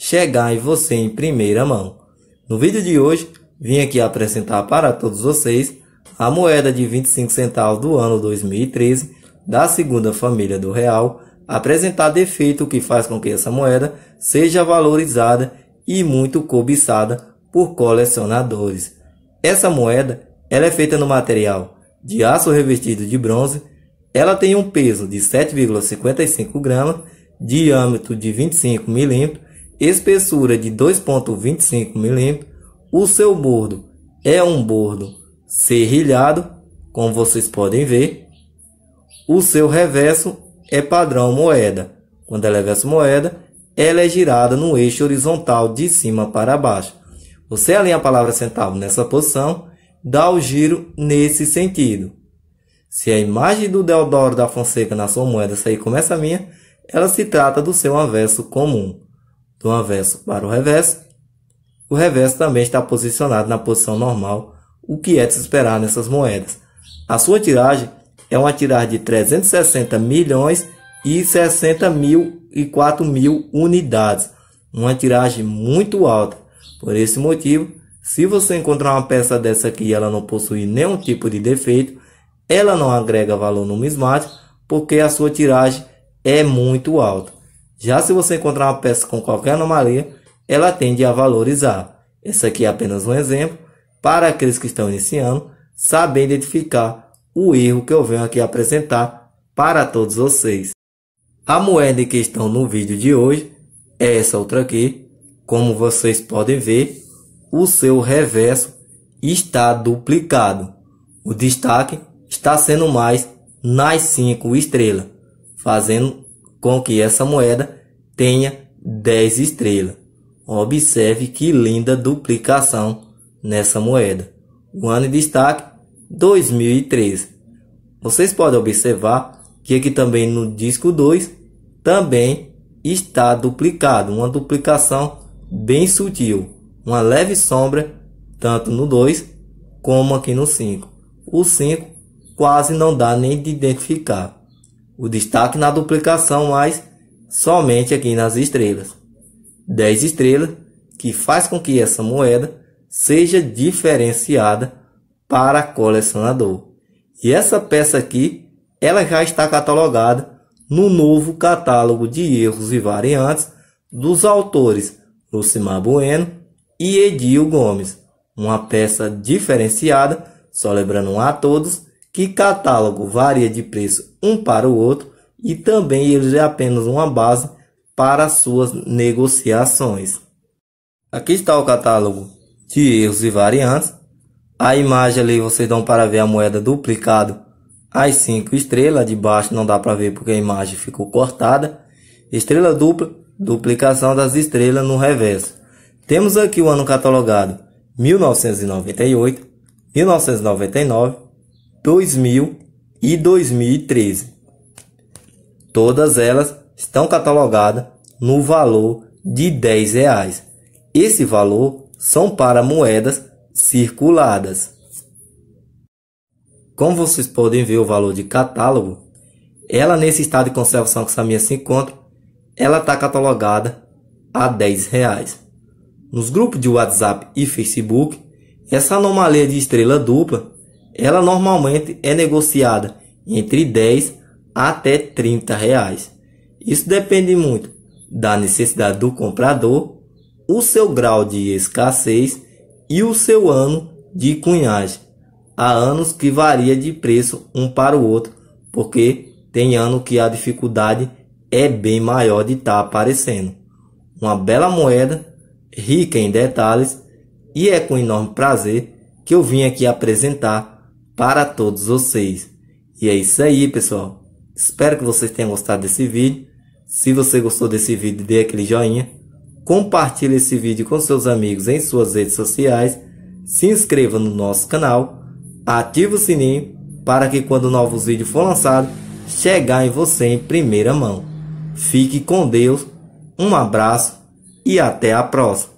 Chegar em você em primeira mão. No vídeo de hoje, vim aqui apresentar para todos vocês a moeda de 25 centavos do ano 2013 da segunda família do real apresentar defeito que faz com que essa moeda seja valorizada e muito cobiçada por colecionadores. Essa moeda ela é feita no material de aço revestido de bronze. Ela tem um peso de 7,55 gramas, diâmetro de 25 milímetros espessura de 2,25 mm, o seu bordo é um bordo serrilhado, como vocês podem ver. O seu reverso é padrão moeda. Quando ela é verso moeda, ela é girada no eixo horizontal de cima para baixo. Você alinha a palavra centavo nessa posição, dá o giro nesse sentido. Se a imagem do Deodoro da Fonseca na sua moeda sair como essa minha, ela se trata do seu anverso comum do avesso para o reverso, o reverso também está posicionado na posição normal, o que é de se esperar nessas moedas. A sua tiragem é uma tiragem de 360 milhões e 60 mil e 4 mil unidades, uma tiragem muito alta. Por esse motivo, se você encontrar uma peça dessa aqui e ela não possui nenhum tipo de defeito, ela não agrega valor numismático porque a sua tiragem é muito alta. Já se você encontrar uma peça com qualquer anomalia, ela tende a valorizar. Esse aqui é apenas um exemplo para aqueles que estão iniciando saber identificar o erro que eu venho aqui apresentar para todos vocês. A moeda em questão no vídeo de hoje é essa outra aqui. Como vocês podem ver, o seu reverso está duplicado. O destaque está sendo mais nas 5 estrelas, fazendo com que essa moeda tenha 10 estrelas. Observe que linda duplicação nessa moeda. O ano de destaque 2013. Vocês podem observar que aqui também no disco 2 também está duplicado, uma duplicação bem sutil, uma leve sombra tanto no 2 como aqui no 5. O 5 quase não dá nem de identificar. O destaque na duplicação mais somente aqui nas estrelas. 10 estrelas que faz com que essa moeda seja diferenciada para colecionador. E essa peça aqui, ela já está catalogada no novo catálogo de erros e variantes dos autores Lucimar Bueno e Edil Gomes. Uma peça diferenciada, só lembrando a todos que catálogo varia de preço um para o outro, e também ele é apenas uma base para suas negociações. Aqui está o catálogo de erros e variantes. A imagem ali vocês dão para ver a moeda duplicado as 5 estrelas. De baixo não dá para ver porque a imagem ficou cortada. Estrela dupla, duplicação das estrelas no reverso. Temos aqui o ano catalogado 1998, 1999, 2000 e 2013. Todas elas estão catalogadas no valor de 10 reais. Esse valor são para moedas circuladas. Como vocês podem ver o valor de catálogo, ela nesse estado de conservação que essa minha se encontra, ela está catalogada a 10 reais. Nos grupos de WhatsApp e Facebook, essa anomalia de estrela dupla, ela normalmente é negociada entre 10 até 30 reais. Isso depende muito da necessidade do comprador, o seu grau de escassez e o seu ano de cunhagem. Há anos que varia de preço um para o outro, porque tem ano que a dificuldade é bem maior de estar tá aparecendo. Uma bela moeda, rica em detalhes, e é com enorme prazer que eu vim aqui apresentar para todos vocês. E é isso aí, pessoal. Espero que vocês tenham gostado desse vídeo. Se você gostou desse vídeo, dê aquele joinha. Compartilhe esse vídeo com seus amigos em suas redes sociais. Se inscreva no nosso canal. Ative o sininho para que quando novos vídeos for lançado, chegar em você em primeira mão. Fique com Deus. Um abraço e até a próxima.